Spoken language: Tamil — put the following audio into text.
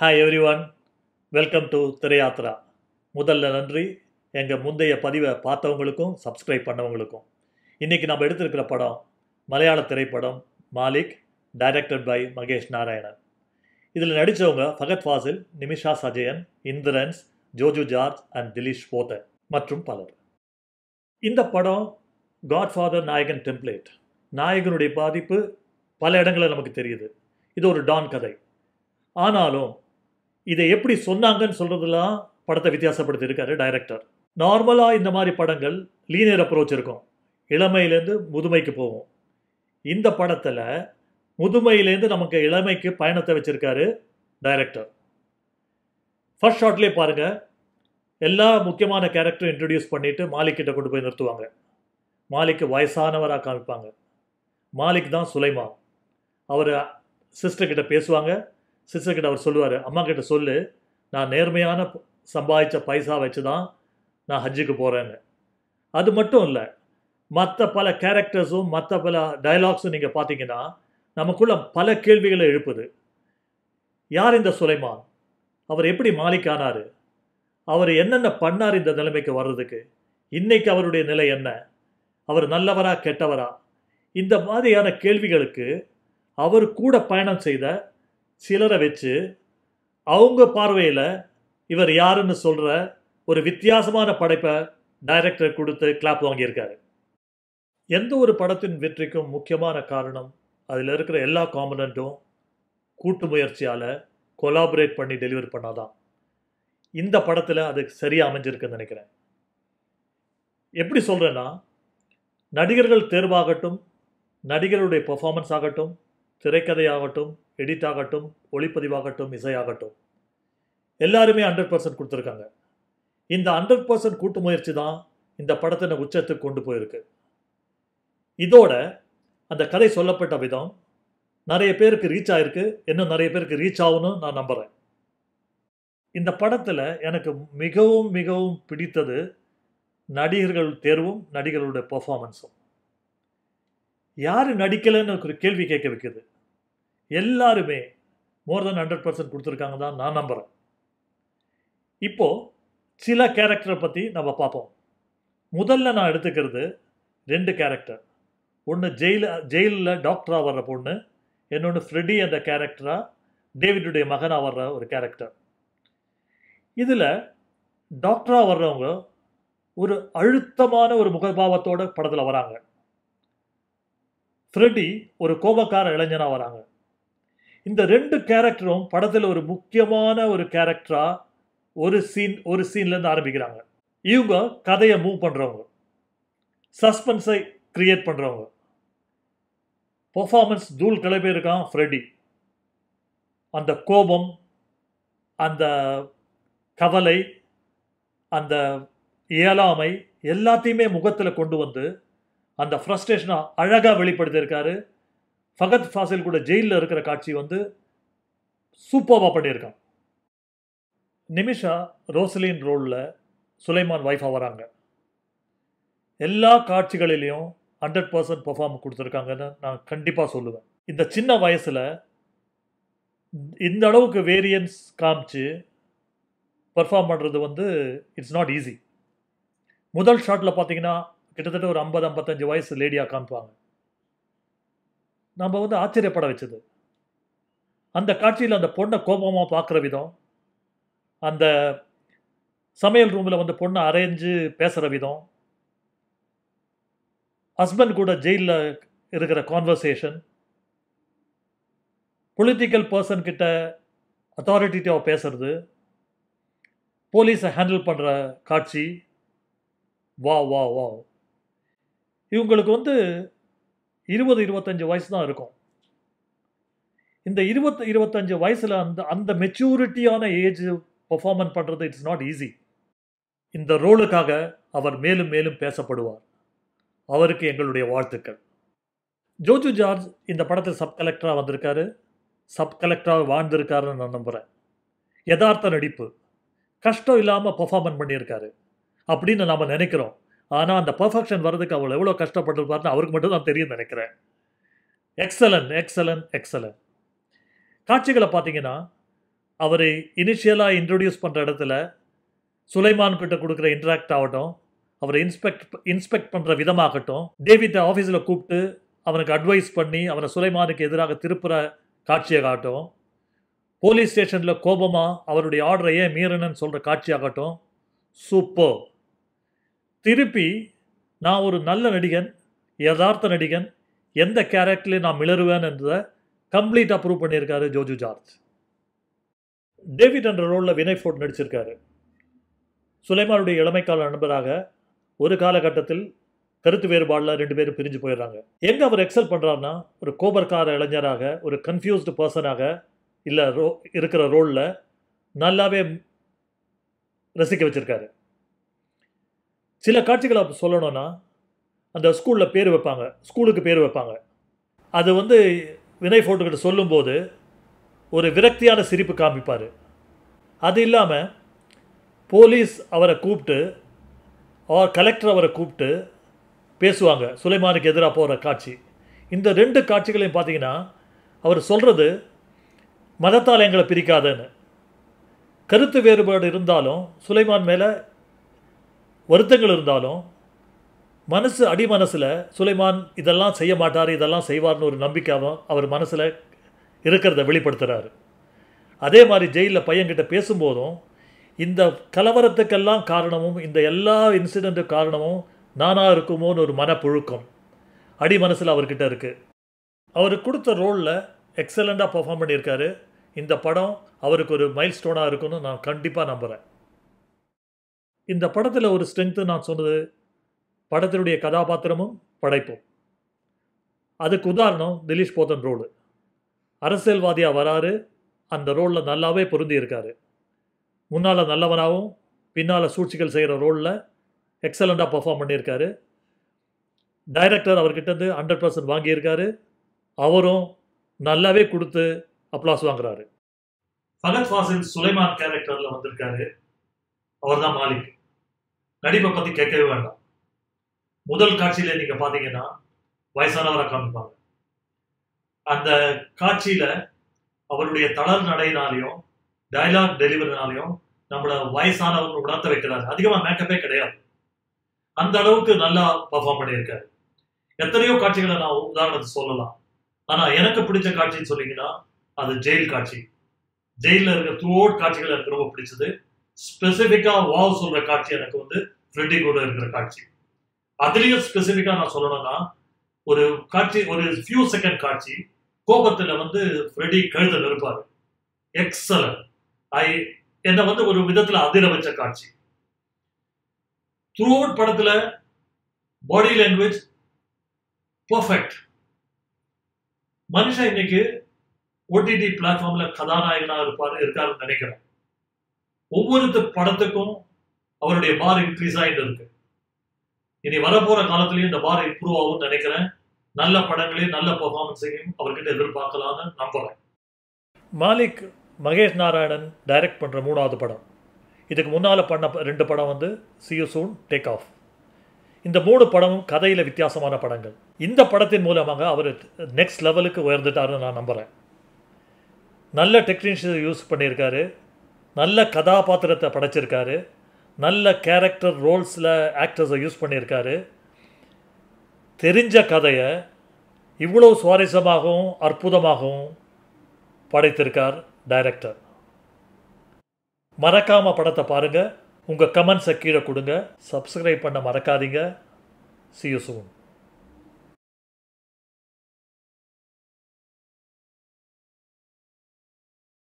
hi everyone welcome to Thirayathra முதல்ல நன்றி எங்கள் முந்தைய பதிவை பார்த்தவங்களுக்கும் சப்ஸ்கிரைப் பண்ணவங்களுக்கும் இன்றைக்கி நம்ம எடுத்திருக்கிற படம் மலையாள திரைப்படம் மாலிக் டைரக்டட் பை மகேஷ் நாராயணன் இதில் நடித்தவங்க ஃபகத் ஃபாசில் நிமிஷா சஜயன் இந்திரன்ஸ் ஜோஜு ஜார்ஜ் அண்ட் திலீஷ் போத்தர் மற்றும் பலர் இந்த படம் காட்ஃபாதர் நாயகன் டெம்ப்ளேட் நாயகனுடைய பாதிப்பு பல இடங்களில் நமக்கு தெரியுது இது ஒரு டான் கதை ஆனாலும் இதை எப்படி சொன்னாங்கன்னு சொல்கிறதுலாம் படத்தை வித்தியாசப்படுத்தியிருக்காரு டைரக்டர் நார்மலாக இந்த மாதிரி படங்கள் லீனியர் அப்ரோச் இருக்கும் இளமையிலேருந்து முதுமைக்கு போவோம் இந்த படத்தில் முதுமையிலேருந்து நமக்கு இளமைக்கு பயணத்தை வச்சுருக்காரு டைரக்டர் ஃபர்ஸ்ட் ஷாட்லேயே பாருங்கள் எல்லா முக்கியமான கேரக்டரும் இன்ட்ரடியூஸ் பண்ணிவிட்டு மாலிக்கிட்ட கொண்டு போய் நிறுத்துவாங்க மாலிக்கு வயசானவராக காமிப்பாங்க மாலிக் தான் சுலைமா அவர் சிஸ்டர்கிட்ட பேசுவாங்க சிஸ்டர்கிட்ட அவர் சொல்லுவார் அம்மா கிட்ட சொல்லு நான் நேர்மையான சம்பாதிச்ச பைசா வச்சு தான் நான் ஹஜ்ஜுக்கு போகிறேன்னு அது மட்டும் இல்லை மற்ற பல கேரக்டர்ஸும் மற்ற பல டைலாக்ஸும் நீங்கள் பார்த்தீங்கன்னா நமக்குள்ள பல கேள்விகளை எழுப்புது யார் இந்த சுலைமான் அவர் எப்படி மாலிக்கானார் அவர் என்னென்ன பண்ணார் இந்த நிலைமைக்கு வர்றதுக்கு இன்றைக்கு அவருடைய நிலை என்ன அவர் நல்லவரா கெட்டவரா இந்த மாதிரியான கேள்விகளுக்கு அவர் கூட பயணம் செய்த சிலரை வச்சு அவங்க பார்வையில் இவர் யாருன்னு சொல்கிற ஒரு வித்தியாசமான படைப்பை டைரக்டர் கொடுத்து கிளாப் வாங்கியிருக்காரு எந்த ஒரு படத்தின் வெற்றிக்கும் முக்கியமான காரணம் அதில் இருக்கிற எல்லா காம்பனண்ட்டும் கூட்டு முயற்சியால் கொலாபரேட் பண்ணி டெலிவர் பண்ணாதான் இந்த படத்தில் அது சரியாக அமைஞ்சிருக்குன்னு நினைக்கிறேன் எப்படி சொல்கிறேன்னா நடிகர்கள் தேர்வாகட்டும் நடிகருடைய பர்ஃபாமன்ஸ் ஆகட்டும் திரைக்கதையாகட்டும் எடிட் ஆகட்டும் ஒளிப்பதிவாகட்டும் இசையாகட்டும் எல்லாருமே ஹண்ட்ரட் பர்சன்ட் கொடுத்துருக்காங்க இந்த ஹண்ட்ரட் பர்சன்ட் கூட்டு முயற்சி தான் இந்த படத்தின உச்சத்துக்கு கொண்டு போயிருக்கு இதோட அந்த கதை சொல்லப்பட்ட விதம் நிறைய பேருக்கு ரீச் ஆகிருக்கு இன்னும் நிறைய பேருக்கு ரீச் ஆகும்னு நான் நம்புகிறேன் இந்த படத்தில் எனக்கு மிகவும் மிகவும் பிடித்தது நடிகர்கள் தேர்வும் நடிகர்களுடைய பர்ஃபாமன்ஸும் யார் நடிக்கலைன்னு ஒரு கேள்வி கேட்க வைக்குது எல்லாருமே மோர் தென் ஹண்ட்ரட் பர்சன்ட் கொடுத்துருக்காங்க தான் நான் நம்புகிறேன் இப்போது சில கேரக்டரை பற்றி நம்ம பார்ப்போம் முதல்ல நான் எடுத்துக்கிறது ரெண்டு கேரக்டர் ஒன்று ஜெயில ஜெயிலில் டாக்டராக வர்ற பொண்ணு இன்னொன்று ஃப்ரெடி அந்த கேரக்டராக டேவிடுடைய மகனாக வர்ற ஒரு கேரக்டர் இதில் டாக்டராக வர்றவங்க ஒரு அழுத்தமான ஒரு முகபாவத்தோட படத்தில் வராங்க ஃப்ரெட்டி ஒரு கோபக்கார இளைஞனாக வராங்க இந்த ரெண்டு கேரக்டரும் படத்தில் ஒரு முக்கியமான ஒரு கேரக்டராக ஒரு சீன் ஒரு சீன்லேருந்து ஆரம்பிக்கிறாங்க இவங்க கதையை மூவ் பண்ணுறவங்க சஸ்பென்ஸை க்ரியேட் பண்ணுறவங்க பர்ஃபார்மன்ஸ் தூள் கிளப்பி இருக்கான் ஃப்ரெடி அந்த கோபம் அந்த கவலை அந்த இயலாமை எல்லாத்தையுமே முகத்தில் கொண்டு வந்து அந்த ஃப்ரஸ்ட்ரேஷனை அழகாக வெளிப்படுத்தியிருக்காரு ஃபகத் ஃபாசில் கூட ஜெயிலில் இருக்கிற காட்சி வந்து சூப்பர்வாக பண்ணியிருக்கான் நிமிஷா ரோசலின் ரோலில் சுலைமான் ஒய்ஃபாக வராங்க எல்லா காட்சிகளிலையும் ஹண்ட்ரட் பர்சன்ட் பர்ஃபார்ம் கொடுத்துருக்காங்கன்னு நான் கண்டிப்பாக சொல்லுவேன் இந்த சின்ன வயசில் இந்த அளவுக்கு வேரியன்ஸ் காமிச்சு பர்ஃபார்ம் பண்ணுறது வந்து இட்ஸ் நாட் ஈஸி முதல் ஷாட்டில் பார்த்தீங்கன்னா கிட்டத்தட்ட ஒரு ஐம்பது ஐம்பத்தஞ்சு வயசு லேடியாக காமிப்பாங்க நம்ம வந்து ஆச்சரியப்பட வச்சது அந்த காட்சியில் அந்த பொண்ணை கோபமாக பார்க்குற விதம் அந்த சமையல் ரூமில் வந்து பொண்ணை அரேஞ்சு பேசுகிற விதம் ஹஸ்பண்ட் கூட ஜெயிலில் இருக்கிற கான்வர்சேஷன் பொலிட்டிக்கல் பர்சன் கிட்ட அத்தாரிட்டியாக பேசுறது போலீஸை ஹேண்டில் பண்ணுற காட்சி வா வா வா இவங்களுக்கு வந்து இருபது இருபத்தஞ்சி வயசு தான் இருக்கும் இந்த இருபத்து இருபத்தஞ்சு வயசில் அந்த அந்த மெச்சூரிட்டியான ஏஜ் பர்ஃபார்மன்ஸ் பண்ணுறது இட்ஸ் நாட் ஈஸி இந்த ரோலுக்காக அவர் மேலும் மேலும் பேசப்படுவார் அவருக்கு எங்களுடைய வாழ்த்துக்கள் ஜோஜு ஜார்ஜ் இந்த படத்தில் சப் கலெக்டராக வந்திருக்காரு சப் கலெக்டராக வாழ்ந்திருக்காருன்னு நான் நம்புகிறேன் யதார்த்த நடிப்பு கஷ்டம் இல்லாமல் பர்ஃபார்மன் பண்ணியிருக்காரு அப்படின்னு நாம் நினைக்கிறோம் ஆனால் அந்த பர்ஃபெக்ஷன் வர்றதுக்கு அவள் எவ்வளோ கஷ்டப்பட்டுருப்பாருன்னு அவருக்கு மட்டும் தான் தெரியும் நினைக்கிறேன் எக்ஸலன் எக்ஸலன் எக்ஸலன் காட்சிகளை பார்த்தீங்கன்னா அவர் இனிஷியலாக இன்ட்ரடியூஸ் பண்ணுற இடத்துல சுலைமான் கிட்ட கொடுக்குற இன்ட்ராக்ட் ஆகட்டும் அவரை இன்ஸ்பெக்ட் இன்ஸ்பெக்ட் பண்ணுற விதமாகட்டும் டேவிட்டை ஆஃபீஸில் கூப்பிட்டு அவனுக்கு அட்வைஸ் பண்ணி அவனை சுலைமானுக்கு எதிராக திருப்புற காட்சியை காட்டும் போலீஸ் ஸ்டேஷனில் கோபமாக அவருடைய ஆர்டரை ஏன் மீறினன்னு சொல்கிற காட்சியாகட்டும் சூப்பர் திருப்பி நான் ஒரு நல்ல நடிகன் யதார்த்த நடிகன் எந்த கேரக்டர்லேயும் நான் என்றதை கம்ப்ளீட்டாக ப்ரூவ் பண்ணியிருக்காரு ஜோஜு ஜார்ஜ் டேவிட் என்ற ரோலில் வினய் ஃபோர்ட் நடிச்சிருக்காரு சுலைமானுடைய இளமைக்கால நண்பராக ஒரு காலகட்டத்தில் கருத்து வேறுபாடில் ரெண்டு பேரும் பிரிஞ்சு போயிடுறாங்க எங்கே அவர் எக்ஸல் பண்ணுறாருன்னா ஒரு கோபர்கார இளைஞராக ஒரு கன்ஃபியூஸ்டு பர்சனாக இல்லை ரோ இருக்கிற ரோலில் நல்லாவே ரசிக்க வச்சுருக்காரு சில காட்சிகளை சொல்லணும்னா அந்த ஸ்கூலில் பேர் வைப்பாங்க ஸ்கூலுக்கு பேர் வைப்பாங்க அது வந்து வினய் ஃபோட்டோக்கிட்ட சொல்லும்போது ஒரு விரக்தியான சிரிப்பு காமிப்பார் அது இல்லாமல் போலீஸ் அவரை கூப்பிட்டு அவர் கலெக்டர் அவரை கூப்பிட்டு பேசுவாங்க சுலைமானுக்கு எதிராக போகிற காட்சி இந்த ரெண்டு காட்சிகளையும் பார்த்தீங்கன்னா அவர் சொல்கிறது மதத்தால் எங்களை பிரிக்காதன்னு கருத்து வேறுபாடு இருந்தாலும் சுலைமான் மேலே வருத்தங்கள் இருந்தாலும் மனசு அடி மனசில் சுலைமான் இதெல்லாம் செய்ய மாட்டார் இதெல்லாம் செய்வார்னு ஒரு நம்பிக்கையாகவும் அவர் மனசில் இருக்கிறத வெளிப்படுத்துகிறாரு அதே மாதிரி ஜெயிலில் பையன்கிட்ட பேசும்போதும் இந்த கலவரத்துக்கெல்லாம் காரணமும் இந்த எல்லா இன்சிடெண்ட்டு காரணமும் நானாக இருக்குமோன்னு ஒரு மனப்புழுக்கம் அடி மனசில் அவர்கிட்ட இருக்குது அவர் கொடுத்த ரோலில் எக்ஸலண்ட்டாக பர்ஃபார்ம் பண்ணியிருக்காரு இந்த படம் அவருக்கு ஒரு மைல் ஸ்டோனாக இருக்குன்னு நான் கண்டிப்பாக நம்புகிறேன் இந்த படத்தில் ஒரு ஸ்ட்ரென்த்து நான் சொன்னது படத்தினுடைய கதாபாத்திரமும் படைப்பும் அதுக்கு உதாரணம் திலீஷ் போத்தன் ரோடு அரசியல்வாதியாக வராரு அந்த ரோலில் நல்லாவே பொருந்தி இருக்கார் முன்னால் நல்லவனாகவும் பின்னால் சூழ்ச்சிகள் செய்கிற ரோலில் எக்ஸலண்ட்டாக பர்ஃபார்ம் பண்ணியிருக்காரு டைரக்டர் அவர்கிட்டருந்து ஹண்ட்ரட் பர்சன்ட் வாங்கியிருக்காரு அவரும் நல்லாவே கொடுத்து அப்ளாஸ் வாங்குறாரு ஃபகத் ஃபாசில் சுலைமான் கேரக்டரில் வந்திருக்காரு அவர் தான் மாலிக் நடிப்பை பத்தி கேட்கவே வேண்டாம் முதல் காட்சியில நீங்க பாத்தீங்கன்னா வயசானவரை காமிப்பாங்க அந்த காட்சியில அவருடைய தளர் நடையினாலையும் டைலாக் டெலிவரினாலையும் நம்மள வயசானவங்க உணர்த்த வைக்கிறாரு அதிகமா மேக்கப்பே கிடையாது அந்த அளவுக்கு நல்லா பர்ஃபார்ம் பண்ணியிருக்காரு எத்தனையோ காட்சிகளை நான் உதாரணத்தை சொல்லலாம் ஆனா எனக்கு பிடிச்ச காட்சின்னு சொன்னீங்கன்னா அது ஜெயில் காட்சி ஜெயில இருக்கிற த்ரூ அவுட் காட்சிகள் எனக்கு ரொம்ப பிடிச்சது ஸ்பெசிஃபிக்காக வாவ் சொல்கிற காட்சி எனக்கு வந்து ஃப்ரெட்டி கூட இருக்கிற காட்சி அதுலேயும் ஸ்பெசிஃபிக்காக நான் சொல்லணும்னா ஒரு காட்சி ஒரு ஃபியூ செகண்ட் காட்சி கோபத்தில் வந்து ஃப்ரெடி கழுத இருப்பார் எக்ஸலன் ஐ என்னை வந்து ஒரு விதத்தில் அதிர வச்ச காட்சி த்ரூ அவுட் படத்தில் பாடி லாங்குவேஜ் பர்ஃபெக்ட் மனுஷன் இன்னைக்கு ஓடிடி பிளாட்ஃபார்மில் கதாநாயகனாக இருப்பார் இருக்காருன்னு நினைக்கிறேன் ஒவ்வொரு படத்துக்கும் அவருடைய பார் இன்க்ரீஸ் ஆகிட்டு இருக்கு இனி வரப்போற காலத்திலயும் இந்த பார் இம்ப்ரூவ் ஆகும்னு நினைக்கிறேன் நல்ல படங்களையும் நல்ல பர்ஃபார்மன்ஸையும் அவர்கிட்ட எதிர்பார்க்கலாம்னு நம்புறேன் மாலிக் மகேஷ் நாராயணன் டைரக்ட் பண்ணுற மூணாவது படம் இதுக்கு முன்னால் பண்ண ரெண்டு படம் வந்து சியு சூன் டேக் ஆஃப் இந்த மூணு படமும் கதையில் வித்தியாசமான படங்கள் இந்த படத்தின் மூலமாக அவர் நெக்ஸ்ட் லெவலுக்கு உயர்ந்துட்டாருன்னு நான் நம்புகிறேன் நல்ல டெக்னீஷியன் யூஸ் பண்ணியிருக்காரு நல்ல கதாபாத்திரத்தை படைச்சிருக்காரு நல்ல கேரக்டர் ரோல்ஸில் ஆக்டர்ஸை யூஸ் பண்ணியிருக்காரு தெரிஞ்ச கதையை இவ்வளோ சுவாரஸ்யமாகவும் அற்புதமாகவும் படைத்திருக்கார் டைரக்டர் மறக்காமல் படத்தை பாருங்கள் உங்கள் கமெண்ட்ஸை கீழே கொடுங்க சப்ஸ்கிரைப் பண்ண மறக்காதீங்க சியூ